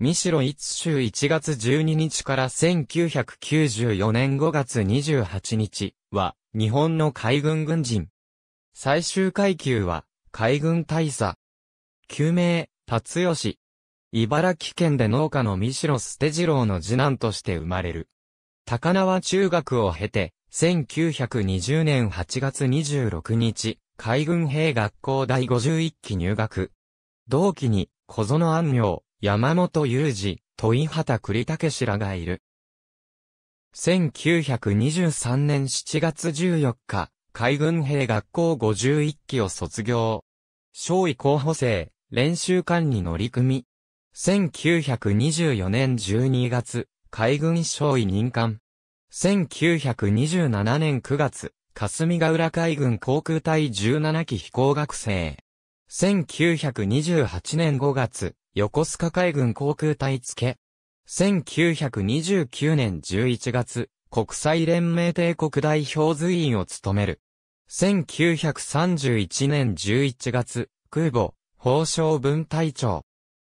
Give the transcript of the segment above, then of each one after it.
ミシロイツ州1月12日から1994年5月28日は日本の海軍軍人。最終階級は海軍大佐。救命、達吉。茨城県で農家のミシロステジローの次男として生まれる。高輪中学を経て、1920年8月26日、海軍兵学校第51期入学。同期に、小園安明、山本雄二、問畑栗武らがいる。1923年7月14日、海軍兵学校51期を卒業。少尉候補生、練習管理乗り組。1924年12月、海軍少尉任官。1927年9月、霞ヶ浦海軍航空隊17期飛行学生。1928年5月、横須賀海軍航空隊付け。1929年11月、国際連盟帝国代表随員を務める。1931年11月、空母、法相分隊長。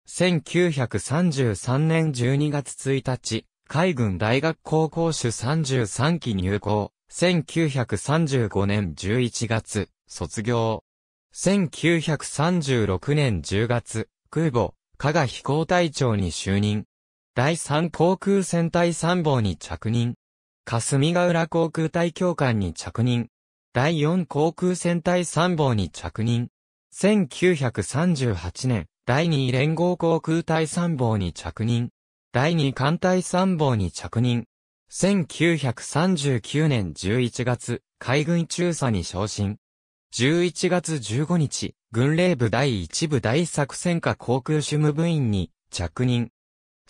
1933年12月1日、海軍大学高校主33期入校。1935年11月、卒業。1936年10月、空母、加賀飛行隊長に就任。第3航空戦隊参謀に着任。霞ヶ浦航空隊教官に着任。第4航空戦隊参謀に着任。1938年、第2連合航空隊参謀に着任。第2艦隊参謀に着任。1939年11月、海軍中佐に昇進。11月15日、軍令部第1部大作戦下航空主務部員に着任。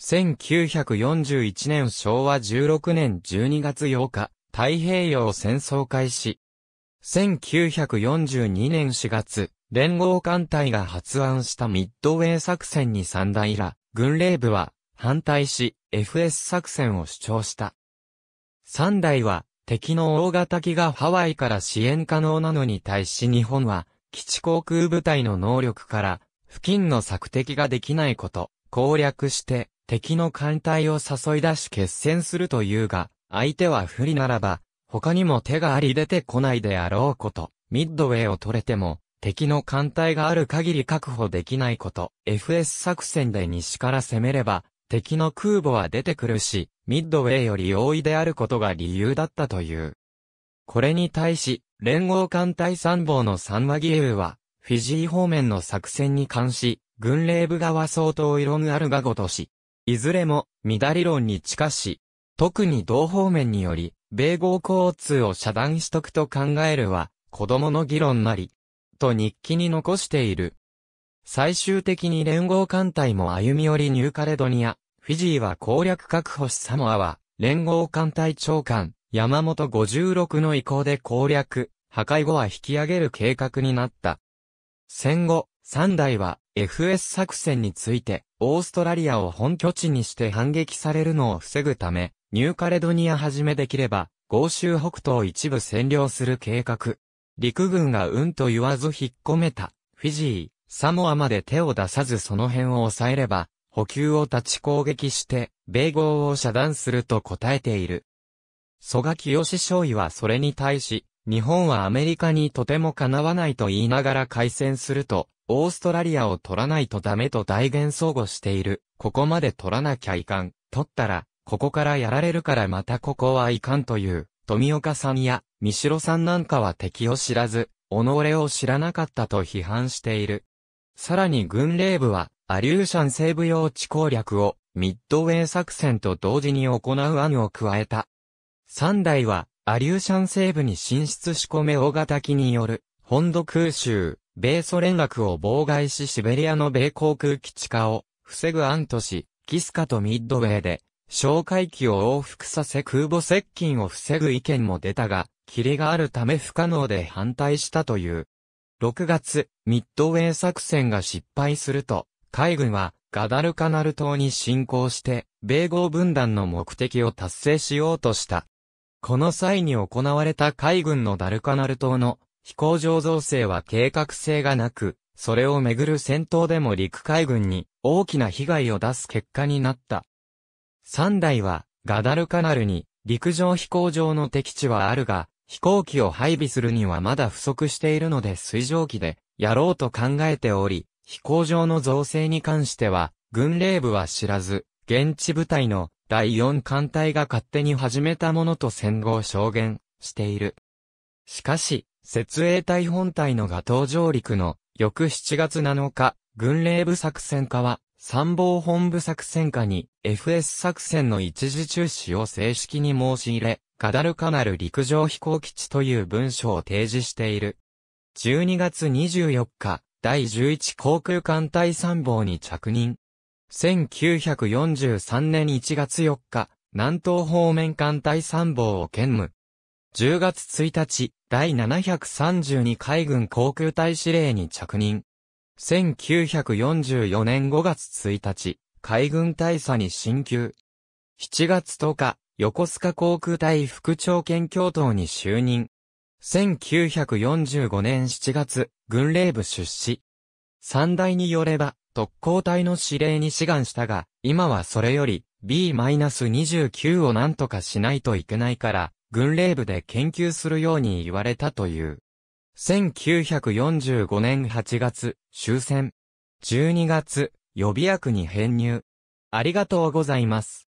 1941年昭和16年12月8日、太平洋戦争開始。1942年4月、連合艦隊が発案したミッドウェイ作戦に三大ら、軍令部は反対し、FS 作戦を主張した。三代は、敵の大型機がハワイから支援可能なのに対し日本は、基地航空部隊の能力から、付近の索敵ができないこと、攻略して、敵の艦隊を誘い出し決戦するというが、相手は不利ならば、他にも手があり出てこないであろうこと、ミッドウェイを取れても、敵の艦隊がある限り確保できないこと、FS 作戦で西から攻めれば、敵の空母は出てくるし、ミッドウェーより容易であることが理由だったという。これに対し、連合艦隊参謀の三和義勇は、フィジー方面の作戦に関し、軍令部側相当異論あるがごとし、いずれも、乱理論に近し、特に同方面により、米豪交通を遮断しとくと考えるは、子供の議論なり、と日記に残している。最終的に連合艦隊も歩み寄りニューカレドニア、フィジーは攻略確保しサモアは、連合艦隊長官、山本56の意向で攻略、破壊後は引き上げる計画になった。戦後、三代は FS 作戦について、オーストラリアを本拠地にして反撃されるのを防ぐため、ニューカレドニアはじめできれば、豪州北東一部占領する計画。陸軍がうんと言わず引っ込めた、フィジー、サモアまで手を出さずその辺を抑えれば、補給を立ち攻撃して、米豪を遮断すると答えている。蘇我清少尉はそれに対し、日本はアメリカにとてもかなわないと言いながら開戦すると、オーストラリアを取らないとダメと大言相互している。ここまで取らなきゃいかん。取ったら、ここからやられるからまたここはいかんという、富岡さんや、三代さんなんかは敵を知らず、己を知らなかったと批判している。さらに軍令部は、アリューシャン西部用地攻略を、ミッドウェイ作戦と同時に行う案を加えた。三代は、アリューシャン西部に進出し込め大型機による、本土空襲、米ソ連絡を妨害しシベリアの米航空基地化を、防ぐ案とし、キスカとミッドウェイで、哨戒機を往復させ空母接近を防ぐ意見も出たが、霧があるため不可能で反対したという。6月、ミッドウェー作戦が失敗すると、海軍はガダルカナル島に侵攻して、米豪分断の目的を達成しようとした。この際に行われた海軍のダルカナル島の飛行場造成は計画性がなく、それをめぐる戦闘でも陸海軍に大きな被害を出す結果になった。3代はガダルカナルに陸上飛行場の敵地はあるが、飛行機を配備するにはまだ不足しているので水蒸気でやろうと考えており、飛行場の造成に関しては、軍令部は知らず、現地部隊の第4艦隊が勝手に始めたものと戦後証言している。しかし、設営隊本隊のガトー上陸の翌7月7日、軍令部作戦課は参謀本部作戦課に FS 作戦の一時中止を正式に申し入れ、ガダルカナル陸上飛行基地という文書を提示している。12月24日、第11航空艦隊参謀に着任。1943年1月4日、南東方面艦隊参謀を兼務。10月1日、第732海軍航空隊司令に着任。1944年5月1日、海軍大佐に進級。7月10日、横須賀航空隊副長兼教頭に就任。1945年7月、軍令部出資。三大によれば、特攻隊の指令に志願したが、今はそれより B-29 を何とかしないといけないから、軍令部で研究するように言われたという。1945年8月、終戦。12月、予備役に編入。ありがとうございます。